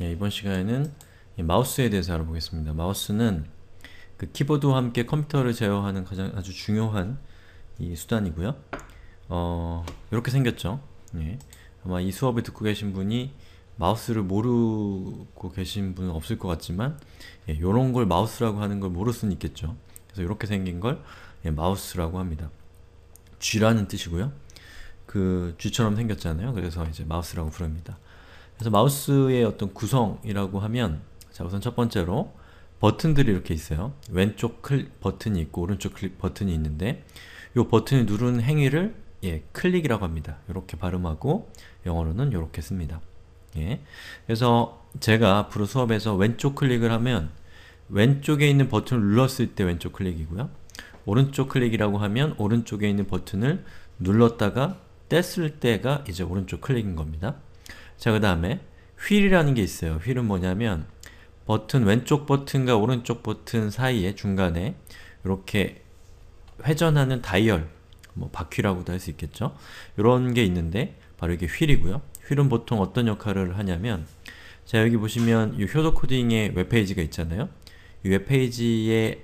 예, 이번 시간에는 마우스에 대해서 알아보겠습니다. 마우스는 그 키보드와 함께 컴퓨터를 제어하는 가장 아주 중요한 이 수단이고요. 어, 이렇게 생겼죠. 예, 아마 이 수업을 듣고 계신 분이 마우스를 모르고 계신 분은 없을 것 같지만 이런 예, 걸 마우스라고 하는 걸 모를 수는 있겠죠. 그래서 이렇게 생긴 걸 예, 마우스라고 합니다. G라는 뜻이고요. 그 G처럼 생겼잖아요. 그래서 이제 마우스라고 부릅니다. 그래서 마우스의 어떤 구성이라고 하면 자 우선 첫 번째로 버튼들이 이렇게 있어요. 왼쪽 클릭 버튼이 있고 오른쪽 클릭 버튼이 있는데 이 버튼을 누른 행위를 예, 클릭이라고 합니다. 이렇게 발음하고 영어로는 이렇게 씁니다. 예. 그래서 제가 브루 수업에서 왼쪽 클릭을 하면 왼쪽에 있는 버튼을 눌렀을 때 왼쪽 클릭이고요. 오른쪽 클릭이라고 하면 오른쪽에 있는 버튼을 눌렀다가 뗐을 때가 이제 오른쪽 클릭인 겁니다. 자, 그 다음에 휠이라는 게 있어요. 휠은 뭐냐면 버튼, 왼쪽 버튼과 오른쪽 버튼 사이에 중간에 이렇게 회전하는 다이얼, 뭐 바퀴라고도 할 수 있겠죠? 이런 게 있는데 바로 이게 휠이고요. 휠은 보통 어떤 역할을 하냐면 자, 여기 보시면 이 효도 코딩의 웹페이지가 있잖아요. 이 웹페이지에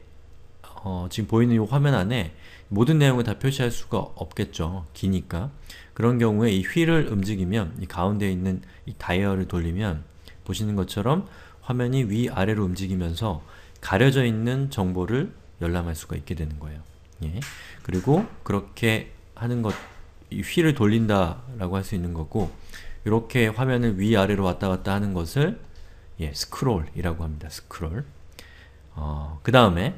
어, 지금 보이는 이 화면 안에 모든 내용을 다 표시할 수가 없겠죠. 기니까. 그런 경우에 이 휠을 움직이면 이 가운데 있는 이 다이얼을 돌리면 보시는 것처럼 화면이 위아래로 움직이면서 가려져 있는 정보를 열람할 수가 있게 되는 거예요. 예. 그리고 그렇게 하는 것, 휠을 돌린다 라고 할 수 있는 거고 이렇게 화면을 위아래로 왔다 갔다 하는 것을 예, 스크롤이라고 합니다. 스크롤 어, 그 다음에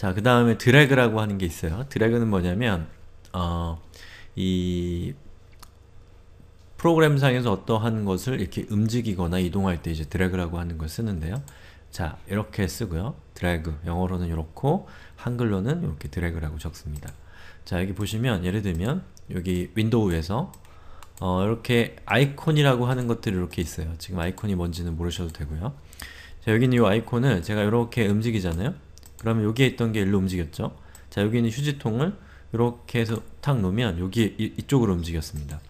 자, 그 다음에 드래그라고 하는 게 있어요. 드래그는 뭐냐면, 어, 이 프로그램상에서 어떠한 것을 이렇게 움직이거나 이동할 때 이제 드래그라고 하는 걸 쓰는데요. 자, 이렇게 쓰고요. 드래그, 영어로는 이렇고 한글로는 이렇게 드래그라고 적습니다. 자, 여기 보시면 예를 들면 여기 윈도우에서 어, 이렇게 아이콘이라고 하는 것들이 이렇게 있어요. 지금 아이콘이 뭔지는 모르셔도 되고요. 자, 여기는 이 아이콘을 제가 이렇게 움직이잖아요. 그러면 여기에 있던 게 일로 움직였죠? 자 여기 있는 휴지통을 이렇게 해서 탁 놓으면 여기 이, 이쪽으로 움직였습니다.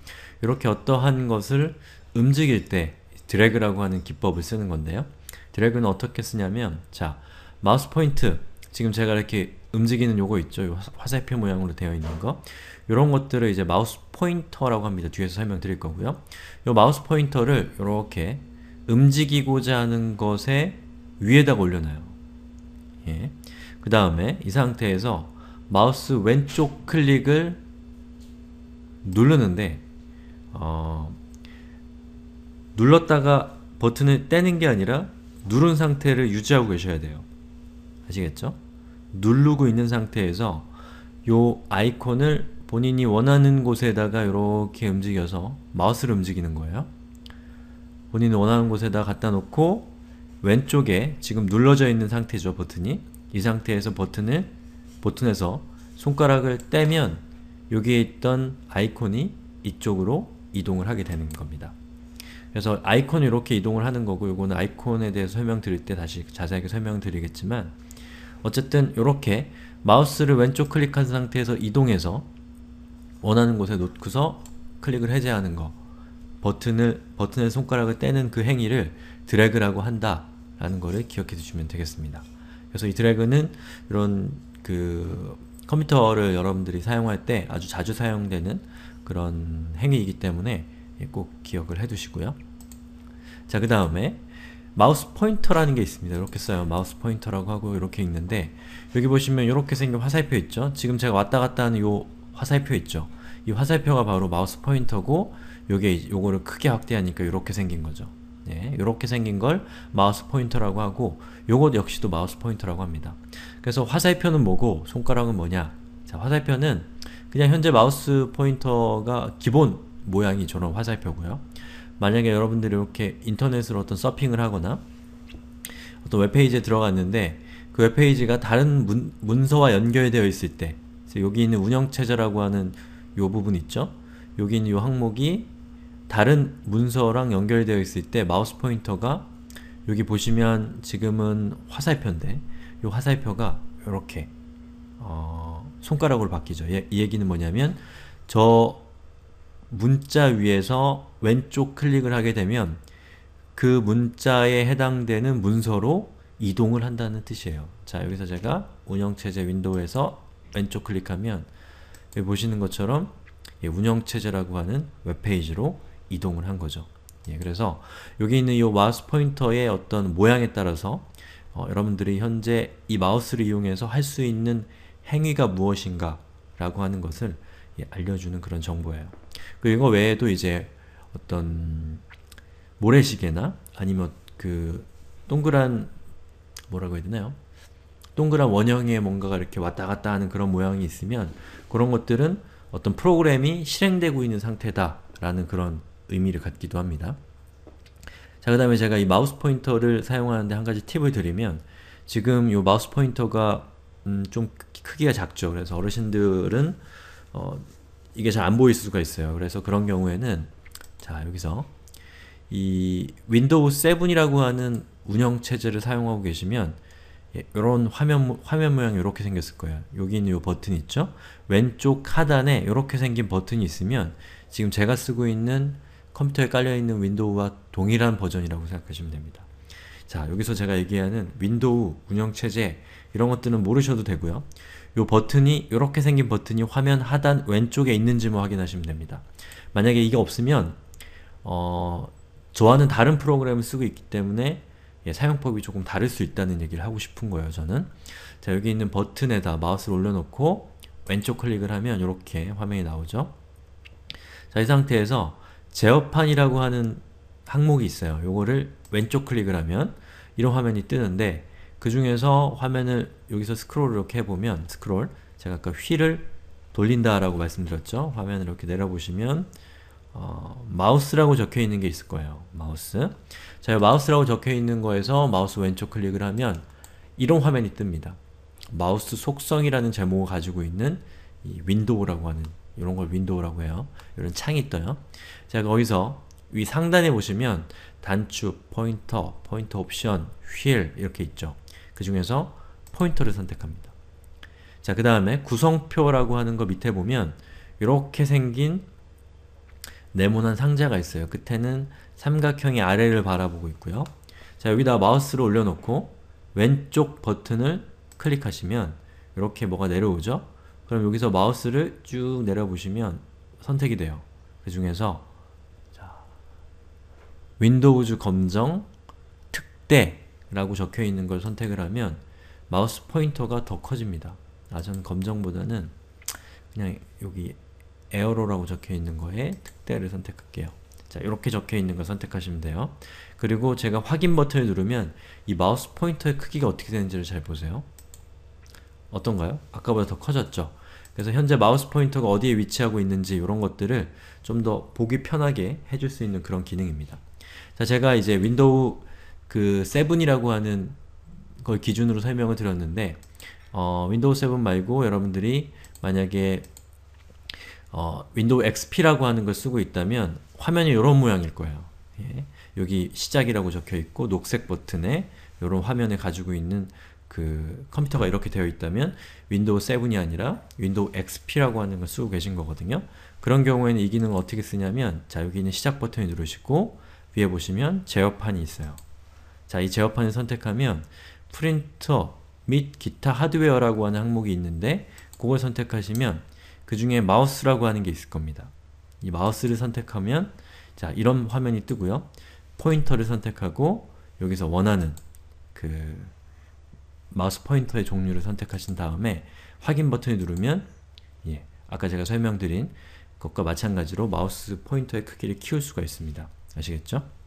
이렇게 어떠한 것을 움직일 때 드래그라고 하는 기법을 쓰는 건데요. 드래그는 어떻게 쓰냐면 자 마우스 포인트 지금 제가 이렇게 움직이는 요거 있죠? 요 화살표 모양으로 되어 있는 거 이런 것들을 이제 마우스 포인터라고 합니다. 뒤에서 설명드릴 거고요. 요 마우스 포인터를 이렇게 움직이고자 하는 것에 위에다가 올려놔요. 예. 그 다음에 이 상태에서 마우스 왼쪽 클릭을 누르는데 어, 눌렀다가 버튼을 떼는 게 아니라 누른 상태를 유지하고 계셔야 돼요. 아시겠죠? 누르고 있는 상태에서 요 아이콘을 본인이 원하는 곳에다가 이렇게 움직여서 마우스를 움직이는 거예요. 본인이 원하는 곳에다 갖다 놓고 왼쪽에 지금 눌러져 있는 상태죠, 버튼이. 이 상태에서 버튼을 버튼에서 손가락을 떼면 여기에 있던 아이콘이 이쪽으로 이동을 하게 되는 겁니다. 그래서 아이콘이 이렇게 이동을 하는 거고 요거는 아이콘에 대해서 설명드릴 때 다시 자세하게 설명드리겠지만 어쨌든 이렇게 마우스를 왼쪽 클릭한 상태에서 이동해서 원하는 곳에 놓고서 클릭을 해제하는 거 버튼을, 버튼의 손가락을 떼는 그 행위를 드래그라고 한다 라는 거를 기억해 주시면 되겠습니다. 그래서 이 드래그는 이런 그 컴퓨터를 여러분들이 사용할 때 아주 자주 사용되는 그런 행위이기 때문에 예, 꼭 기억을 해두시고요. 자그 다음에 마우스 포인터라는 게 있습니다. 이렇게 써요. 마우스 포인터라고 하고 이렇게 있는데 여기 보시면 이렇게 생긴 화살표 있죠? 지금 제가 왔다갔다 하는 요 화살표 있죠? 이 화살표가 바로 마우스 포인터고 요게 요거를 크게 확대하니까 이렇게 생긴 거죠. 예, 네, 이렇게 생긴 걸 마우스 포인터라고 하고 요것 역시도 마우스 포인터라고 합니다. 그래서 화살표는 뭐고 손가락은 뭐냐? 자, 화살표는 그냥 현재 마우스 포인터가 기본 모양이 저런 화살표고요. 만약에 여러분들이 이렇게 인터넷으로 어떤 서핑을 하거나 어떤 웹페이지에 들어갔는데 그 웹페이지가 다른 문, 문서와 연결되어 있을 때 여기 있는 운영체제라고 하는 요 부분 있죠? 여기 있는 요 항목이 다른 문서랑 연결되어 있을 때 마우스 포인터가 여기 보시면 지금은 화살표인데 이 화살표가 이렇게 어, 손가락으로 바뀌죠. 예, 이 얘기는 뭐냐면 저 문자 위에서 왼쪽 클릭을 하게 되면 그 문자에 해당되는 문서로 이동을 한다는 뜻이에요. 자 여기서 제가 운영체제 윈도우에서 왼쪽 클릭하면 여기 보시는 것처럼 예, 운영체제라고 하는 웹페이지로 이동을 한 거죠. 예, 그래서 여기 있는 이 마우스 포인터의 어떤 모양에 따라서 어, 여러분들이 현재 이 마우스를 이용해서 할 수 있는 행위가 무엇인가 라고 하는 것을 예, 알려주는 그런 정보예요. 그리고 이거 외에도 이제 어떤 모래시계나 아니면 그 동그란 뭐라고 해야 되나요? 동그란 원형의 뭔가가 이렇게 왔다 갔다 하는 그런 모양이 있으면 그런 것들은 어떤 프로그램이 실행되고 있는 상태다 라는 그런 의미를 갖기도 합니다. 자, 그 다음에 제가 이 마우스 포인터를 사용하는데 한 가지 팁을 드리면 지금 이 마우스 포인터가 음, 좀 크기가 작죠. 그래서 어르신들은 어, 이게 잘 안 보일 수가 있어요. 그래서 그런 경우에는 자, 여기서 이 윈도우 7이라고 하는 운영체제를 사용하고 계시면 이런 예, 화면, 화면 모양이 이렇게 생겼을 거예요. 여기 있는 이 버튼 있죠? 왼쪽 하단에 이렇게 생긴 버튼이 있으면 지금 제가 쓰고 있는 컴퓨터에 깔려있는 윈도우와 동일한 버전이라고 생각하시면 됩니다. 자, 여기서 제가 얘기하는 윈도우, 운영체제 이런 것들은 모르셔도 되고요. 요 버튼이 이렇게 생긴 버튼이 화면 하단 왼쪽에 있는지만 뭐 확인하시면 됩니다. 만약에 이게 없으면 어, 저와는 다른 프로그램을 쓰고 있기 때문에 예, 사용법이 조금 다를 수 있다는 얘기를 하고 싶은 거예요, 저는. 자, 여기 있는 버튼에다 마우스를 올려놓고 왼쪽 클릭을 하면 이렇게 화면이 나오죠. 자, 이 상태에서 제어판이라고 하는 항목이 있어요. 요거를 왼쪽 클릭을 하면 이런 화면이 뜨는데 그 중에서 화면을 여기서 스크롤 이렇게 해보면 스크롤 제가 아까 휠을 돌린다라고 말씀드렸죠? 화면을 이렇게 내려보시면 어, 마우스라고 적혀있는 게 있을 거예요. 마우스 자, 마우스라고 적혀있는 거에서 마우스 왼쪽 클릭을 하면 이런 화면이 뜹니다. 마우스 속성이라는 제목을 가지고 있는 이 윈도우라고 하는 이런 걸 윈도우라고 해요. 이런 창이 떠요. 자, 거기서 위 상단에 보시면 단축, 포인터, 포인터 옵션, 휠 이렇게 있죠. 그 중에서 포인터를 선택합니다. 자, 그 다음에 구성표라고 하는 거 밑에 보면 이렇게 생긴 네모난 상자가 있어요. 끝에는 삼각형이 아래를 바라보고 있고요. 자, 여기다 마우스를 올려놓고 왼쪽 버튼을 클릭하시면 이렇게 뭐가 내려오죠? 그럼 여기서 마우스를 쭉 내려보시면 선택이 돼요. 그 중에서 자, 윈도우즈 검정 특대라고 적혀있는 걸 선택을 하면 마우스 포인터가 더 커집니다. 아, 전 검정보다는 그냥 여기 에어로라고 적혀있는 거에 특대를 선택할게요. 자, 이렇게 적혀있는 걸 선택하시면 돼요. 그리고 제가 확인 버튼을 누르면 이 마우스 포인터의 크기가 어떻게 되는지를 잘 보세요. 어떤가요? 아까보다 더 커졌죠? 그래서 현재 마우스 포인터가 어디에 위치하고 있는지 이런 것들을 좀 더 보기 편하게 해줄 수 있는 그런 기능입니다. 자, 제가 이제 윈도우 그 7이라고 하는 걸 기준으로 설명을 드렸는데 어, 윈도우 7 말고 여러분들이 만약에 어, 윈도우 XP라고 하는 걸 쓰고 있다면 화면이 이런 모양일 거예요. 예. 여기 시작이라고 적혀있고 녹색 버튼에 이런 화면을 가지고 있는 그 컴퓨터가 이렇게 되어 있다면 윈도우 7이 아니라 윈도우 XP라고 하는 걸 쓰고 계신 거거든요. 그런 경우에는 이 기능을 어떻게 쓰냐면 자 여기 있는 시작 버튼을 누르시고 위에 보시면 제어판이 있어요. 자이 제어판을 선택하면 프린터 및 기타 하드웨어라고 하는 항목이 있는데 그걸 선택하시면 그 중에 마우스라고 하는 게 있을 겁니다. 이 마우스를 선택하면 자 이런 화면이 뜨고요. 포인터를 선택하고 여기서 원하는 그 마우스 포인터의 종류를 선택하신 다음에 확인 버튼을 누르면 예, 아까 제가 설명드린 것과 마찬가지로 마우스 포인터의 크기를 키울 수가 있습니다. 아시겠죠?